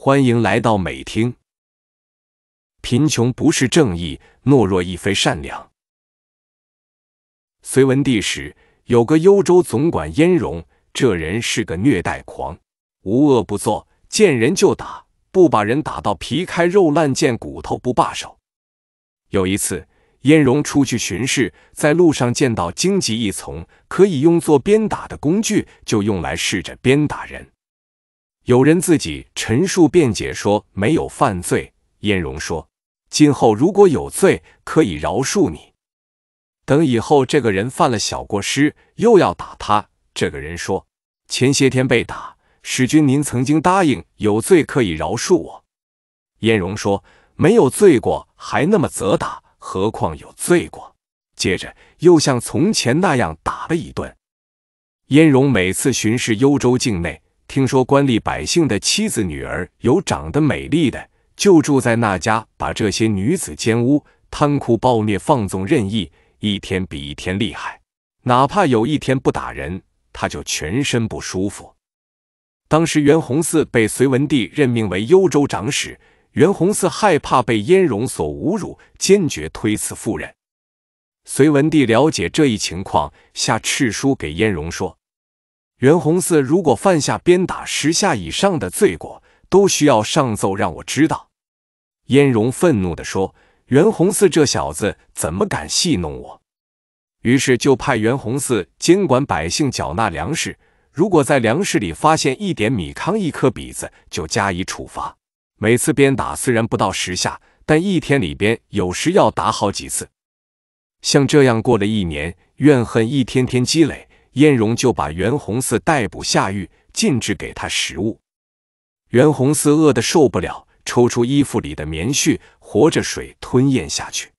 欢迎来到美听。贫穷不是正义，懦弱亦非善良。隋文帝时，有个幽州总管燕荣，这人是个虐待狂，无恶不作，见人就打，不把人打到皮开肉烂、见骨头不罢手。有一次，燕荣出去巡视，在路上见到荆棘一丛，可以用作鞭打的工具，就用来试着鞭打人。有人自己陈述辩解说没有犯罪。燕荣说：“今后如果有罪，可以饶恕你。”等以后这个人犯了小过失，又要打他。这个人说：“前些天被打，史君您曾经答应有罪可以饶恕我。”燕荣说：“没有罪过，还那么责打，何况有罪过？”接着又像从前那样打了一顿。燕荣每次巡视幽州境内。听说官吏百姓的妻子女儿有长得美丽的，就住在那家，把这些女子奸污、贪酷、暴虐、放纵、任意，一天比一天厉害。哪怕有一天不打人，他就全身不舒服。当时袁弘嗣被隋文帝任命为幽州长史，袁弘嗣害怕被燕荣所侮辱，坚决推辞赴任。隋文帝了解这一情况，下敕书给燕荣说。袁弘四如果犯下鞭打十下以上的罪过，都需要上奏让我知道。燕荣愤怒地说：“袁弘四这小子怎么敢戏弄我？”于是就派袁弘四监管百姓缴纳粮食，如果在粮食里发现一点米糠、一颗鼻子，就加以处罚。每次鞭打虽然不到十下，但一天里边有时要打好几次。像这样过了一年，怨恨一天天积累。燕荣就把袁弘嗣逮捕下狱，禁止给他食物。袁弘嗣饿得受不了，抽出衣服里的棉絮，活着水吞咽下去。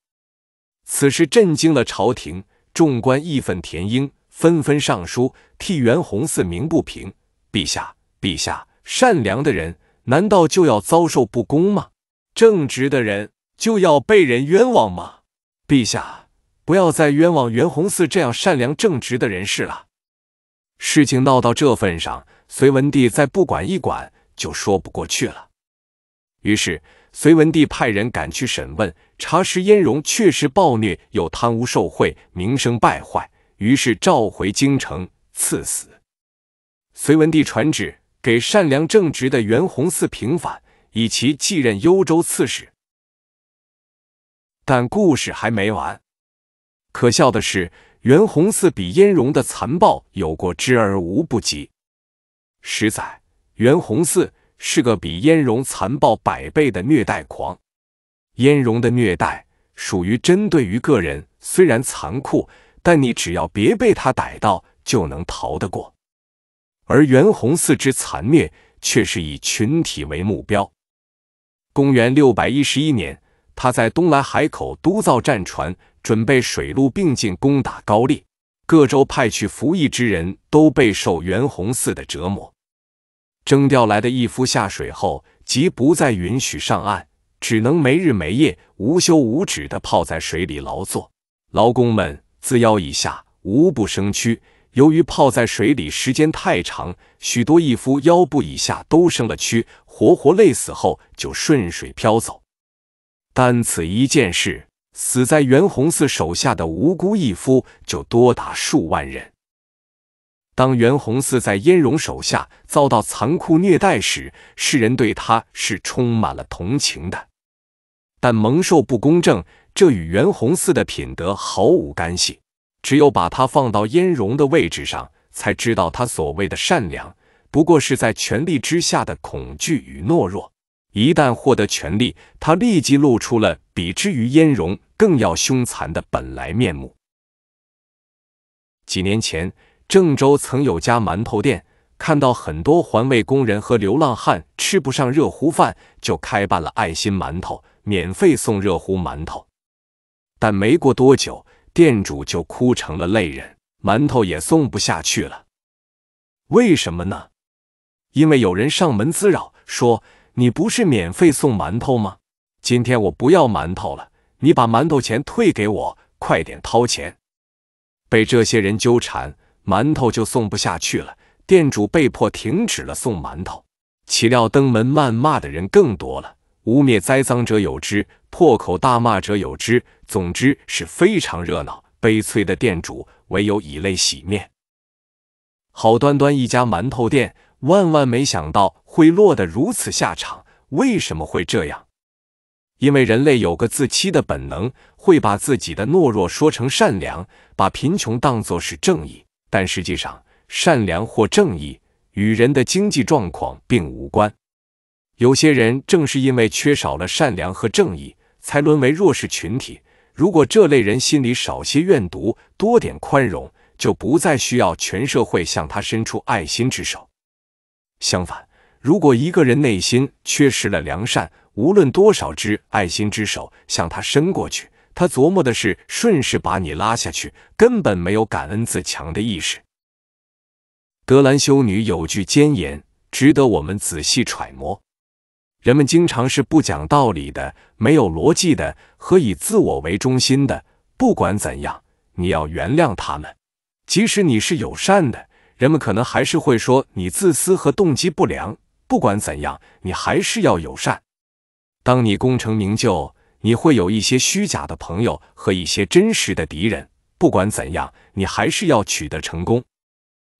此事震惊了朝廷，众官义愤填膺，纷纷上书替袁弘嗣鸣不平：“陛下，陛下，善良的人难道就要遭受不公吗？正直的人就要被人冤枉吗？陛下，不要再冤枉袁弘嗣这样善良正直的人士了。”事情闹到这份上，隋文帝再不管一管，就说不过去了。于是，隋文帝派人赶去审问，查实燕荣确实暴虐，又贪污受贿，名声败坏。于是召回京城，赐死。隋文帝传旨，给善良正直的袁弘嗣平反，以其继任幽州刺史。但故事还没完，可笑的是。袁弘嗣比燕荣的残暴有过之而无不及。十载，袁弘嗣是个比燕荣残暴百倍的虐待狂。燕荣的虐待属于针对于个人，虽然残酷，但你只要别被他逮到，就能逃得过。而袁弘嗣之残虐，却是以群体为目标。公元六百一十一年，他在东莱海口督造战船。准备水陆并进攻打高丽，各州派去服役之人都备受袁弘嗣的折磨。征调来的一夫下水后，即不再允许上岸，只能没日没夜、无休无止地泡在水里劳作。劳工们自腰以下无不生蛆。由于泡在水里时间太长，许多义夫腰部以下都生了蛆，活活累死后就顺水漂走。单此一件事。死在袁弘嗣手下的无辜义夫就多达数万人。当袁弘嗣在燕荣手下遭到残酷虐待时，世人对他是充满了同情的。但蒙受不公正，这与袁弘嗣的品德毫无干系。只有把他放到燕荣的位置上，才知道他所谓的善良，不过是在权力之下的恐惧与懦弱。一旦获得权力，他立即露出了比之于燕荣。更要凶残的本来面目。几年前，郑州曾有家馒头店，看到很多环卫工人和流浪汉吃不上热乎饭，就开办了爱心馒头，免费送热乎馒头。但没过多久，店主就哭成了泪人，馒头也送不下去了。为什么呢？因为有人上门滋扰，说：“你不是免费送馒头吗？今天我不要馒头了。”你把馒头钱退给我，快点掏钱！被这些人纠缠，馒头就送不下去了。店主被迫停止了送馒头，岂料登门谩骂的人更多了，污蔑栽赃者有之，破口大骂者有之，总之是非常热闹。悲催的店主唯有以泪洗面。好端端一家馒头店，万万没想到会落得如此下场。为什么会这样？因为人类有个自欺的本能，会把自己的懦弱说成善良，把贫穷当作是正义。但实际上，善良或正义与人的经济状况并无关。有些人正是因为缺少了善良和正义，才沦为弱势群体。如果这类人心里少些怨毒，多点宽容，就不再需要全社会向他伸出爱心之手。相反。如果一个人内心缺失了良善，无论多少只爱心之手向他伸过去，他琢磨的是顺势把你拉下去，根本没有感恩自强的意识。德兰修女有句箴言，值得我们仔细揣摩：人们经常是不讲道理的、没有逻辑的和以自我为中心的。不管怎样，你要原谅他们，即使你是友善的，人们可能还是会说你自私和动机不良。不管怎样，你还是要友善。当你功成名就，你会有一些虚假的朋友和一些真实的敌人。不管怎样，你还是要取得成功。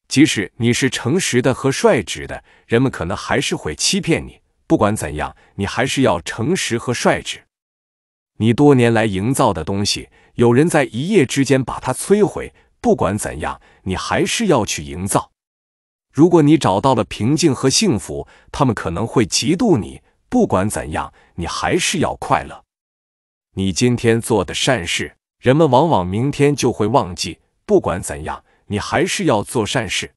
即使你是诚实的和率直的，人们可能还是会欺骗你。不管怎样，你还是要诚实和率直。你多年来营造的东西，有人在一夜之间把它摧毁。不管怎样，你还是要去营造。如果你找到了平静和幸福，他们可能会嫉妒你。不管怎样，你还是要快乐。你今天做的善事，人们往往明天就会忘记。不管怎样，你还是要做善事。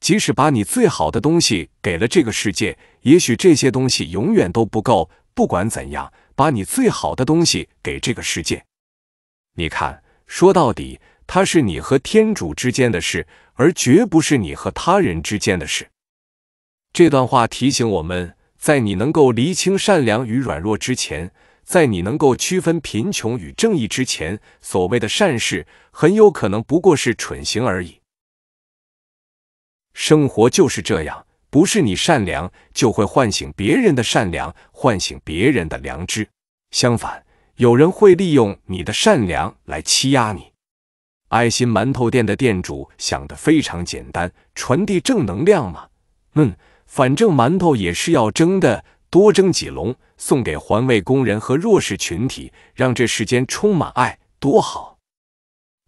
即使把你最好的东西给了这个世界，也许这些东西永远都不够。不管怎样，把你最好的东西给这个世界。你看，说到底，它是你和天主之间的事。而绝不是你和他人之间的事。这段话提醒我们，在你能够厘清善良与软弱之前，在你能够区分贫穷与正义之前，所谓的善事很有可能不过是蠢行而已。生活就是这样，不是你善良就会唤醒别人的善良，唤醒别人的良知；相反，有人会利用你的善良来欺压你。爱心馒头店的店主想得非常简单，传递正能量嘛。嗯，反正馒头也是要蒸的，多蒸几笼，送给环卫工人和弱势群体，让这世间充满爱，多好。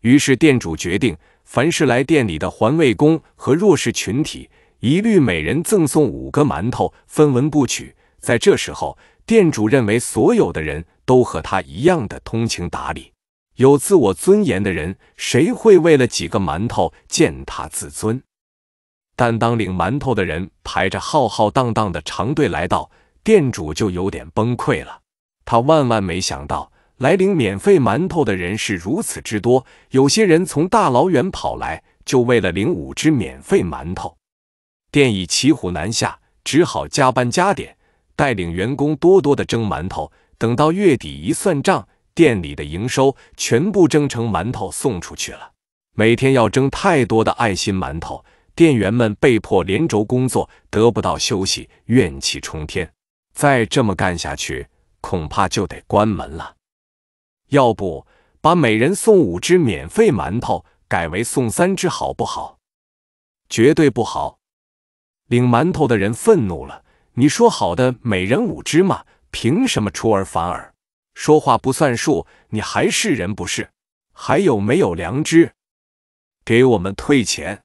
于是店主决定，凡是来店里的环卫工和弱势群体，一律每人赠送五个馒头，分文不取。在这时候，店主认为所有的人都和他一样的通情达理。有自我尊严的人，谁会为了几个馒头践踏自尊？但当领馒头的人排着浩浩荡荡的长队来到，店主就有点崩溃了。他万万没想到来领免费馒头的人是如此之多，有些人从大老远跑来，就为了领五只免费馒头。店已骑虎难下，只好加班加点，带领员工多多的蒸馒头。等到月底一算账。店里的营收全部蒸成馒头送出去了，每天要蒸太多的爱心馒头，店员们被迫连轴工作，得不到休息，怨气冲天。再这么干下去，恐怕就得关门了。要不把每人送五只免费馒头改为送三只，好不好？绝对不好！领馒头的人愤怒了：“你说好的，每人五只吗？凭什么出尔反尔？”说话不算数，你还是人不是？还有没有良知？给我们退钱！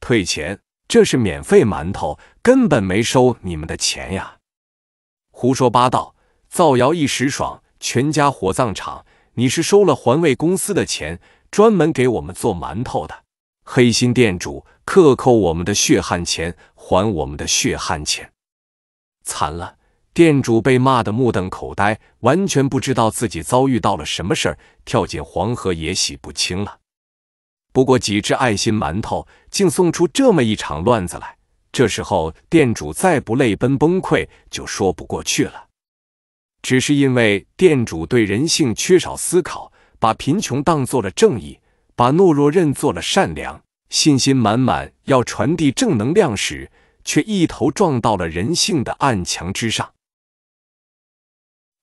退钱！这是免费馒头，根本没收你们的钱呀！胡说八道，造谣一时爽，全家火葬场！你是收了环卫公司的钱，专门给我们做馒头的黑心店主，克扣我们的血汗钱，还我们的血汗钱！惨了！店主被骂得目瞪口呆，完全不知道自己遭遇到了什么事儿，跳进黄河也洗不清了。不过几只爱心馒头，竟送出这么一场乱子来。这时候店主再不泪奔崩溃，就说不过去了。只是因为店主对人性缺少思考，把贫穷当做了正义，把懦弱认作了善良，信心满满要传递正能量时，却一头撞到了人性的暗墙之上。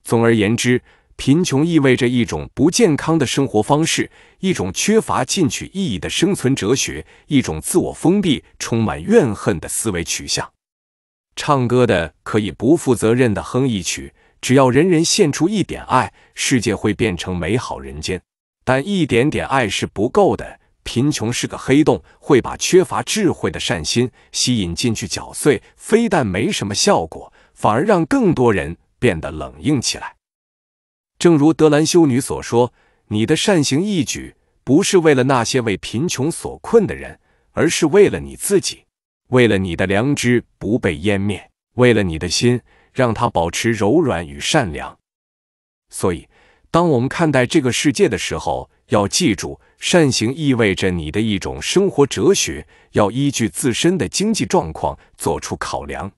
总而言之，贫穷意味着一种不健康的生活方式，一种缺乏进取意义的生存哲学，一种自我封闭、充满怨恨的思维取向。唱歌的可以不负责任的哼一曲，只要人人献出一点爱，世界会变成美好人间。但一点点爱是不够的，贫穷是个黑洞，会把缺乏智慧的善心吸引进去搅碎，非但没什么效果，反而让更多人。变得冷硬起来，正如德兰修女所说：“你的善行义举不是为了那些为贫穷所困的人，而是为了你自己，为了你的良知不被湮灭，为了你的心让它保持柔软与善良。”所以，当我们看待这个世界的时候，要记住，善行意味着你的一种生活哲学，要依据自身的经济状况做出考量。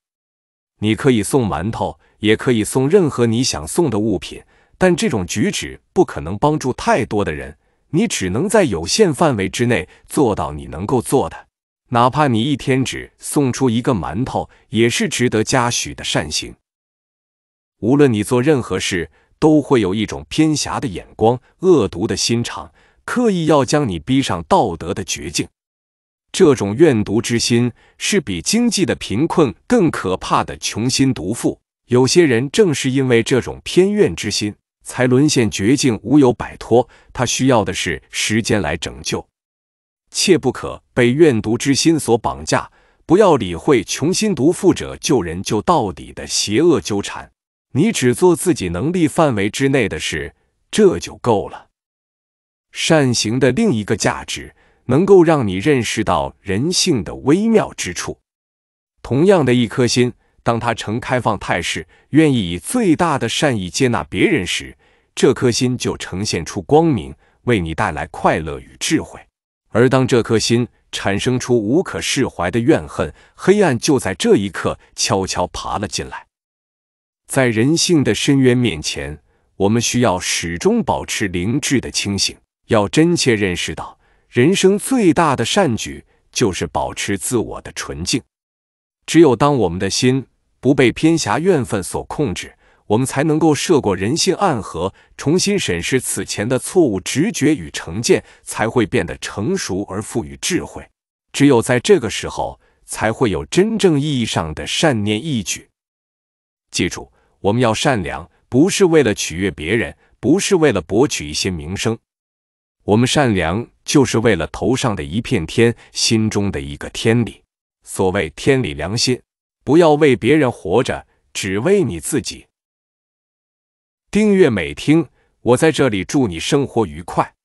你可以送馒头。也可以送任何你想送的物品，但这种举止不可能帮助太多的人。你只能在有限范围之内做到你能够做的，哪怕你一天只送出一个馒头，也是值得嘉许的善行。无论你做任何事，都会有一种偏狭的眼光、恶毒的心肠，刻意要将你逼上道德的绝境。这种怨毒之心，是比经济的贫困更可怕的穷心毒妇。有些人正是因为这种偏怨之心，才沦陷绝境，无有摆脱。他需要的是时间来拯救，切不可被怨毒之心所绑架。不要理会穷心毒富者救人救到底的邪恶纠缠，你只做自己能力范围之内的事，这就够了。善行的另一个价值，能够让你认识到人性的微妙之处。同样的一颗心。当他呈开放态势，愿意以最大的善意接纳别人时，这颗心就呈现出光明，为你带来快乐与智慧；而当这颗心产生出无可释怀的怨恨，黑暗就在这一刻悄悄爬了进来。在人性的深渊面前，我们需要始终保持灵智的清醒，要真切认识到，人生最大的善举就是保持自我的纯净。只有当我们的心，不被偏狭怨愤所控制，我们才能够涉过人性暗河，重新审视此前的错误直觉与成见，才会变得成熟而富予智慧。只有在这个时候，才会有真正意义上的善念义举。记住，我们要善良，不是为了取悦别人，不是为了博取一些名声。我们善良，就是为了头上的一片天，心中的一个天理。所谓天理良心。不要为别人活着，只为你自己。订阅美听，我在这里祝你生活愉快。